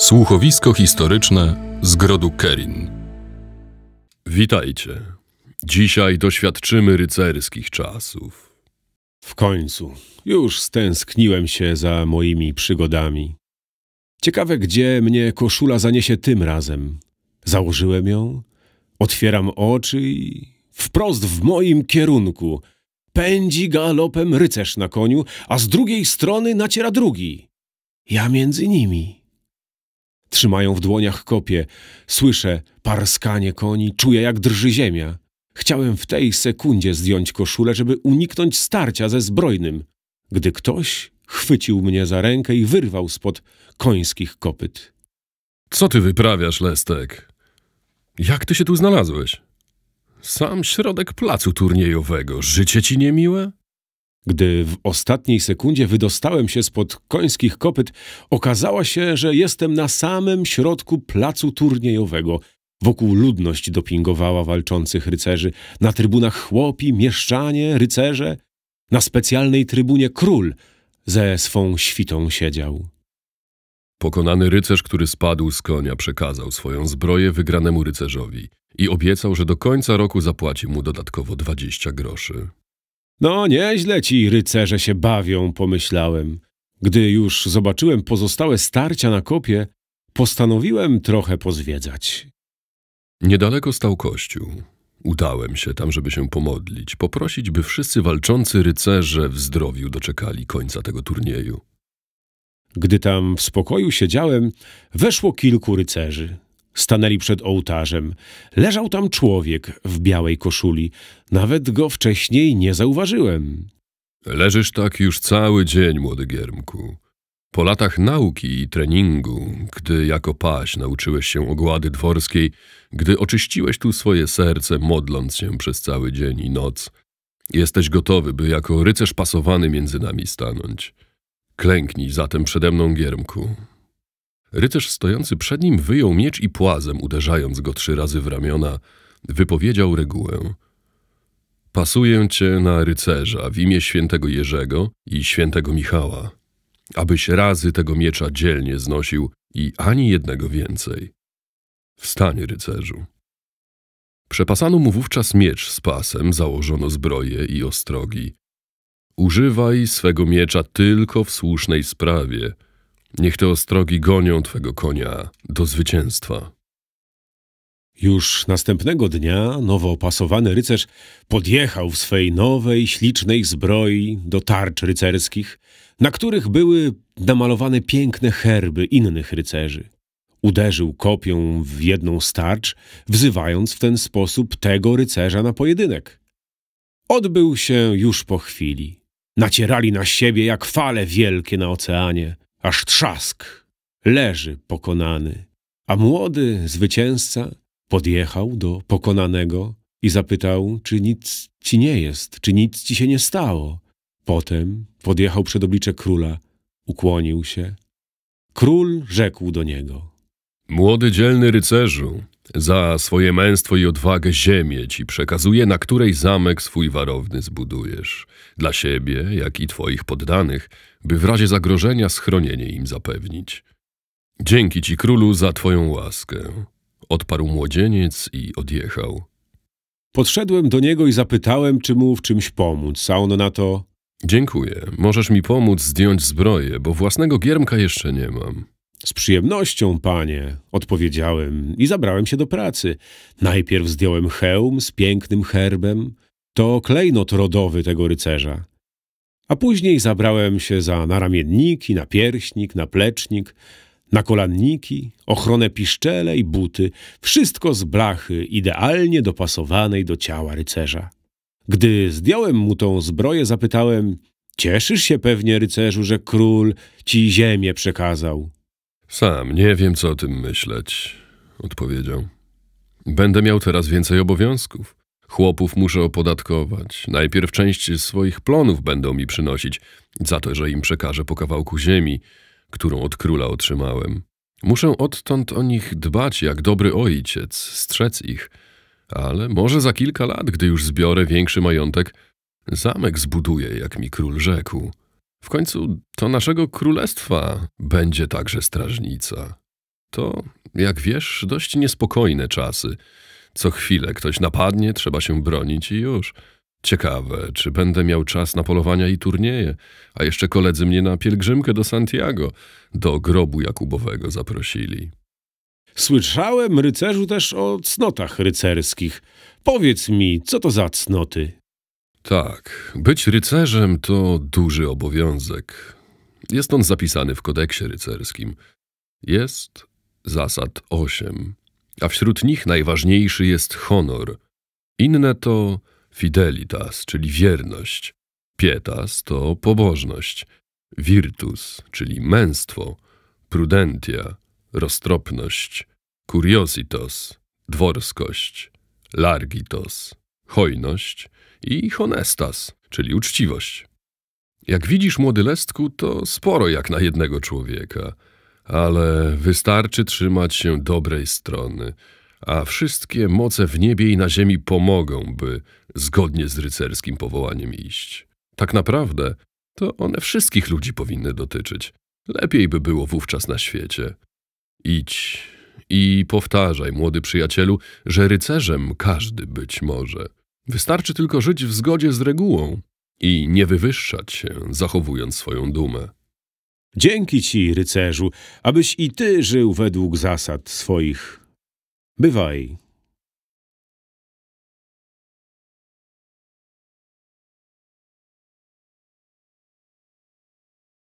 Słuchowisko historyczne z grodu Kerin. Witajcie. Dzisiaj doświadczymy rycerskich czasów. W końcu, już stęskniłem się za moimi przygodami. Ciekawe, gdzie mnie koszula zaniesie tym razem. Założyłem ją, otwieram oczy i wprost w moim kierunku pędzi galopem rycerz na koniu, a z drugiej strony naciera drugi. Ja między nimi. Trzymają w dłoniach kopie. Słyszę parskanie koni, czuję jak drży ziemia. Chciałem w tej sekundzie zdjąć koszulę, żeby uniknąć starcia ze zbrojnym, gdy ktoś chwycił mnie za rękę i wyrwał spod końskich kopyt. Co ty wyprawiasz, Lestek? Jak ty się tu znalazłeś? Sam środek placu turniejowego. Życie ci niemiłe? Gdy w ostatniej sekundzie wydostałem się spod końskich kopyt, okazało się, że jestem na samym środku placu turniejowego. Wokół ludność dopingowała walczących rycerzy, na trybunach chłopi, mieszczanie, rycerze. Na specjalnej trybunie król ze swą świtą siedział. Pokonany rycerz, który spadł z konia, przekazał swoją zbroję wygranemu rycerzowi i obiecał, że do końca roku zapłaci mu dodatkowo dwadzieścia groszy. No nieźle ci rycerze się bawią, pomyślałem. Gdy już zobaczyłem pozostałe starcia na kopie, postanowiłem trochę pozwiedzać. Niedaleko stał kościół. Udałem się tam, żeby się pomodlić, poprosić, by wszyscy walczący rycerze w zdrowiu doczekali końca tego turnieju. Gdy tam w spokoju siedziałem, weszło kilku rycerzy. Stanęli przed ołtarzem. Leżał tam człowiek w białej koszuli. Nawet go wcześniej nie zauważyłem. Leżysz tak już cały dzień, młody Giermku. Po latach nauki i treningu, gdy jako paś nauczyłeś się ogłady dworskiej, gdy oczyściłeś tu swoje serce, modląc się przez cały dzień i noc, jesteś gotowy, by jako rycerz pasowany między nami stanąć. Klęknij zatem przede mną, Giermku. Rycerz stojący przed nim wyjął miecz i płazem, uderzając go trzy razy w ramiona, wypowiedział regułę. Pasuję cię na rycerza w imię świętego Jerzego i świętego Michała, abyś razy tego miecza dzielnie znosił i ani jednego więcej. Wstań, rycerzu. Przepasano mu wówczas miecz z pasem, założono zbroje i ostrogi. Używaj swego miecza tylko w słusznej sprawie – Niech te ostrogi gonią twego konia do zwycięstwa. Już następnego dnia nowo opasowany rycerz podjechał w swej nowej, ślicznej zbroi do tarcz rycerskich, na których były namalowane piękne herby innych rycerzy. Uderzył kopią w jedną z tarcz, wzywając w ten sposób tego rycerza na pojedynek. Odbył się już po chwili. Nacierali na siebie jak fale wielkie na oceanie – aż trzask, leży pokonany. A młody zwycięzca podjechał do pokonanego i zapytał, czy nic ci nie jest, czy nic ci się nie stało. Potem podjechał przed oblicze króla, ukłonił się. Król rzekł do niego: Młody dzielny rycerzu, za swoje męstwo i odwagę ziemię ci przekazuję, na której zamek swój warowny zbudujesz. Dla siebie, jak i twoich poddanych, by w razie zagrożenia schronienie im zapewnić. Dzięki ci, królu, za twoją łaskę. Odparł młodzieniec i odjechał. Podszedłem do niego i zapytałem, czy mu w czymś pomóc, a on na to... Dziękuję. Możesz mi pomóc zdjąć zbroję, bo własnego giermka jeszcze nie mam. Z przyjemnością, panie, odpowiedziałem i zabrałem się do pracy. Najpierw zdjąłem hełm z pięknym herbem, to klejnot rodowy tego rycerza. A później zabrałem się za naramienniki, na plecznik, na kolanniki, ochronę piszczele i buty, wszystko z blachy idealnie dopasowanej do ciała rycerza. Gdy zdjąłem mu tą zbroję, zapytałem: Cieszysz się pewnie, rycerzu, że król ci ziemię przekazał? Sam nie wiem, co o tym myśleć, odpowiedział. Będę miał teraz więcej obowiązków. Chłopów muszę opodatkować. Najpierw część swoich plonów będą mi przynosić, za to, że im przekażę po kawałku ziemi, którą od króla otrzymałem. Muszę odtąd o nich dbać jak dobry ojciec, strzec ich. Ale może za kilka lat, gdy już zbiorę większy majątek, zamek zbuduję, jak mi król rzekł. W końcu to naszego królestwa będzie także strażnica. To, jak wiesz, dość niespokojne czasy. Co chwilę ktoś napadnie, trzeba się bronić i już. Ciekawe, czy będę miał czas na polowania i turnieje, a jeszcze koledzy mnie na pielgrzymkę do Santiago, do grobu Jakubowego zaprosili. Słyszałem, rycerzu, też o cnotach rycerskich. Powiedz mi, co to za cnoty? Tak, być rycerzem to duży obowiązek. Jest on zapisany w kodeksie rycerskim. Jest zasad osiem, a wśród nich najważniejszy jest honor. Inne to fidelitas, czyli wierność, pietas to pobożność, virtus, czyli męstwo, prudentia, roztropność, curiositas, dworskość, largitos, hojność i honestas, czyli uczciwość. Jak widzisz, młody Lestku, to sporo jak na jednego człowieka, ale wystarczy trzymać się dobrej strony, a wszystkie moce w niebie i na ziemi pomogą, by zgodnie z rycerskim powołaniem iść. Tak naprawdę to one wszystkich ludzi powinny dotyczyć. Lepiej by było wówczas na świecie. Idź i powtarzaj, młody przyjacielu, że rycerzem każdy być może. Wystarczy tylko żyć w zgodzie z regułą i nie wywyższać się, zachowując swoją dumę. Dzięki ci, rycerzu, abyś i ty żył według zasad swoich. Bywaj.